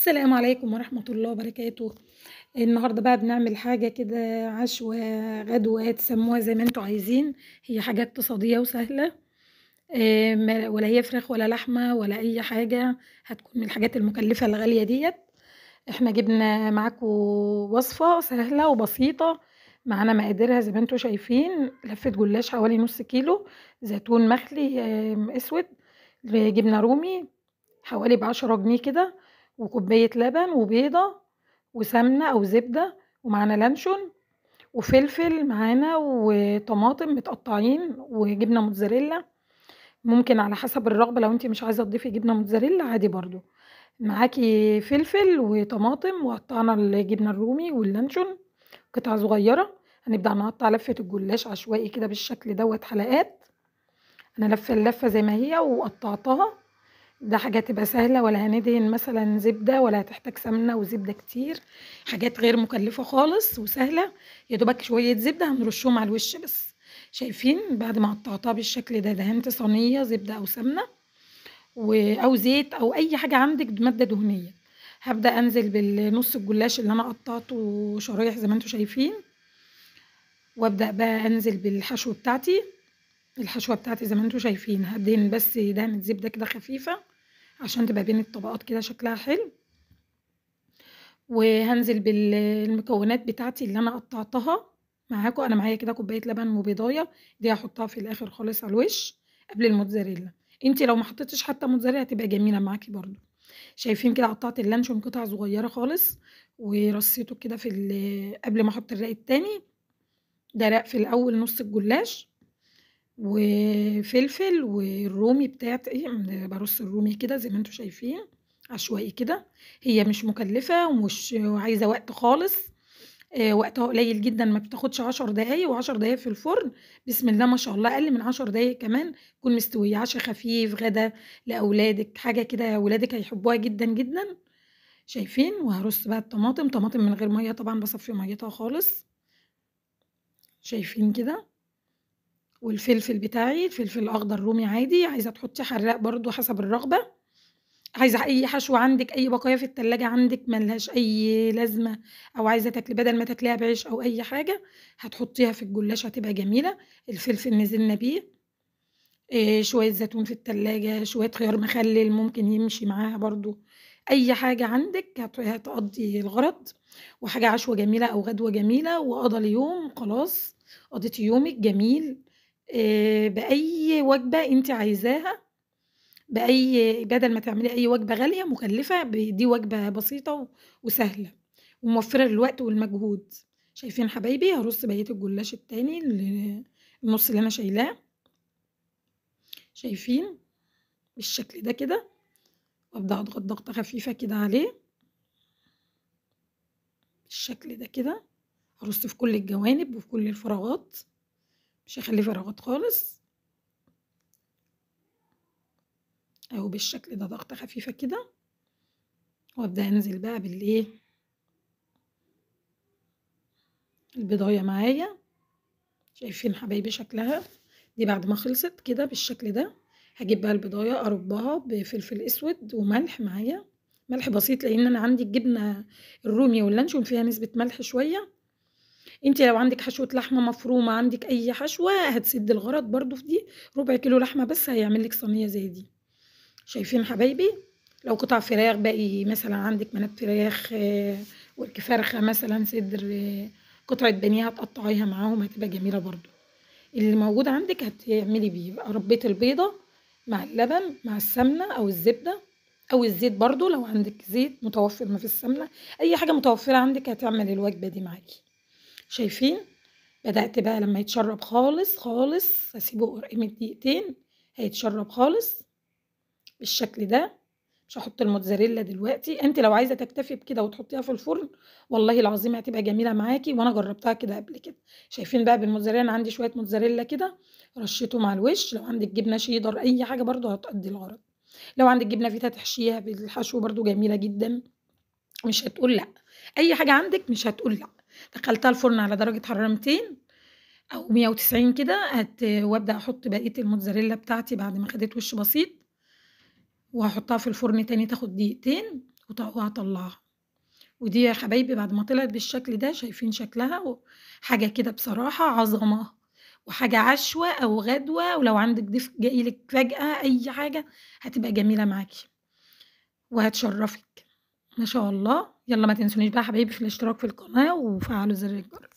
السلام عليكم ورحمة الله وبركاته النهاردة بقى بنعمل حاجة كده عشوة غدوة تسموها زي ما انتوا عايزين هي حاجة اقتصادية وسهلة ولا هي فراخ ولا لحمة ولا أي حاجة هتكون من الحاجات المكلفة الغالية ديت احنا جبنا معاكم وصفة سهلة وبسيطة معانا مقاديرها زي ما انتوا شايفين لفة جلاش حوالي نص كيلو زيتون مخلي اسود جبنة رومي حوالي بعشرة جنيه كده وكوباية لبن وبيضة وسمنة أو زبدة ومعانا لانشون وفلفل معانا وطماطم متقطعين وجبنة موتزاريلا ممكن على حسب الرغبة لو انت مش عايزة تضيفي جبنة موتزاريلا عادي برضو معاكي فلفل وطماطم وقطعنا الجبنة الرومي واللانشون قطع صغيرة هنبدأ نقطع لفة الجلاش عشوائي كده بالشكل دوت حلقات انا لفة اللفة زي ما هي وقطعتها ده حاجة تبقى سهلة ولا هندهن مثلا زبدة ولا هتحتاج سمنة وزبدة كتير حاجات غير مكلفة خالص وسهلة يا دوبك شوية زبدة هنرشهم على الوش بس شايفين بعد ما قطعتها بالشكل ده دهنت صينية زبدة أو سمنة أو زيت أو أي حاجة عندك بمادة دهنية هبدأ أنزل بالنص الجلاش اللي أنا قطعته شرايح زي ما انتوا شايفين وأبدأ بقى أنزل بالحشو بتاعتي الحشوة بتاعتي زي ما انتوا شايفين هدين بس دهنة زبدة كده خفيفة عشان تبقى بين الطبقات كده شكلها حلو وهنزل بالمكونات بتاعتي اللي انا قطعتها معاكم انا معايا كده كوبايه لبن وبيضايه دي هحطها في الاخر خالص على الوش قبل الموتزاريلا انت لو ما حطيتش حتى موتزاريلا هتبقى جميله معاكي برضو شايفين كده قطعت اللانشون قطع صغيره خالص ورصيته كده في قبل ما احط الرق التاني ده رق في الاول نص الجلاش وفلفل والرومي بتاعتي إيه، برص الرومي كده زي ما انتوا شايفين عشوائي كده هي مش مكلفة ومش عايزة وقت خالص آه، وقتها قليل جدا ما بتاخدش عشر دقايق وعشر دقايق في الفرن بسم الله ما شاء الله اقل من عشر دقايق كمان تكون مستوية عشا خفيف غدا لاولادك حاجة كده ولادك هيحبوها جدا جدا شايفين وهرص بقى الطماطم طماطم من غير مية طبعا بصفي ميتها خالص شايفين كده والفلفل بتاعي الفلفل الأخضر رومي عادي عايزة تحطي حراق برضو حسب الرغبة عايزة أي حشوة عندك أي بقايا في التلاجة عندك ملهاش أي لازمة أو عايزة تاكلي بدل ما تاكليها بعيش أو أي حاجة هتحطيها في الجلاش هتبقى جميلة الفلفل نزلنا بيه إيه شوية زيتون في التلاجة شوية خيار مخلل ممكن يمشي معاها برضو أي حاجة عندك هتقضي الغرض وحاجة عشوة جميلة أو غدوة جميلة وقضى اليوم خلاص قضيتي يومك جميل آه، بأي وجبة أنتِ عايزاها، بأي بدل ما تعملي أي وجبة غالية مكلفة، دي وجبة بسيطة وسهلة، وموفرة للوقت والمجهود. شايفين حبايبي هرص بقية الجلاش التاني النُص اللي أنا شايلاه. شايفين؟ بالشكل ده كده، وأبدأ أضغط ضغطة خفيفة كده عليه. بالشكل ده كده، هرص في كل الجوانب وفي كل الفراغات. مش هخلي فراغات خالص اهو بالشكل ده ضغطة خفيفة كده وابدأ انزل بقى بالايه البضاية معايا شايفين حبايبي شكلها دي بعد ما خلصت كده بالشكل ده هجيب بقى البضاية اربها بفلفل اسود وملح معايا ملح بسيط لان انا عندي الجبنة الرومي واللانشون فيها نسبة ملح شوية انت لو عندك حشوه لحمه مفرومه عندك اي حشوه هتسد الغرض برضو في دي ربع كيلو لحمه بس هيعمل لك صينيه زي دي شايفين حبايبي لو قطع فراخ باقي مثلا عندك مناب فراخ آه، ورك مثلا صدر آه، قطعه بنيها هتقطعيها معاهم هتبقى جميله برضو اللي موجود عندك هتعملي بيه يبقى ربيت البيضه مع اللبن مع السمنه او الزبده او الزيت برضو لو عندك زيت متوفر ما في السمنه اي حاجه متوفره عندك هتعمل الوجبه دي معاكي شايفين بدأت بقى لما يتشرب خالص خالص هسيبه قريمة دقيقتين هيتشرب خالص بالشكل ده مش هحط الموتزاريلا دلوقتي انت لو عايزه تكتفي بكده وتحطيها في الفرن والله العظيم هتبقى جميله معاكي وانا جربتها كده قبل كده شايفين بقى بالموتزاريلا انا عندي شويه موتزاريلا كده رشيته مع الوش لو عندك جبنه شيدر اي حاجه برده هتقضي الغرض لو عندك جبنه فيتا تحشيها بالحشو برده جميله جدا مش هتقول لا اي حاجه عندك مش هتقول لا دخلتها الفرن على درجة حرارة 200 أو 190 كده هت وأبدأ أحط بقية الموتزاريلا بتاعتي بعد ما خدت وش بسيط وهحطها في الفرن تاني تاخد دقيقتين وهطلعها ودي يا حبايبي بعد ما طلعت بالشكل ده شايفين شكلها حاجة كده بصراحة عظمة وحاجة عشوة أو غدوة ولو عندك ضيف جايلك فجأة أي حاجة هتبقى جميلة معاكي وهتشرفك ما شاء الله يلا ما تنسونيش بقى حبايبي في الاشتراك في القناة وفعلوا زر الجرس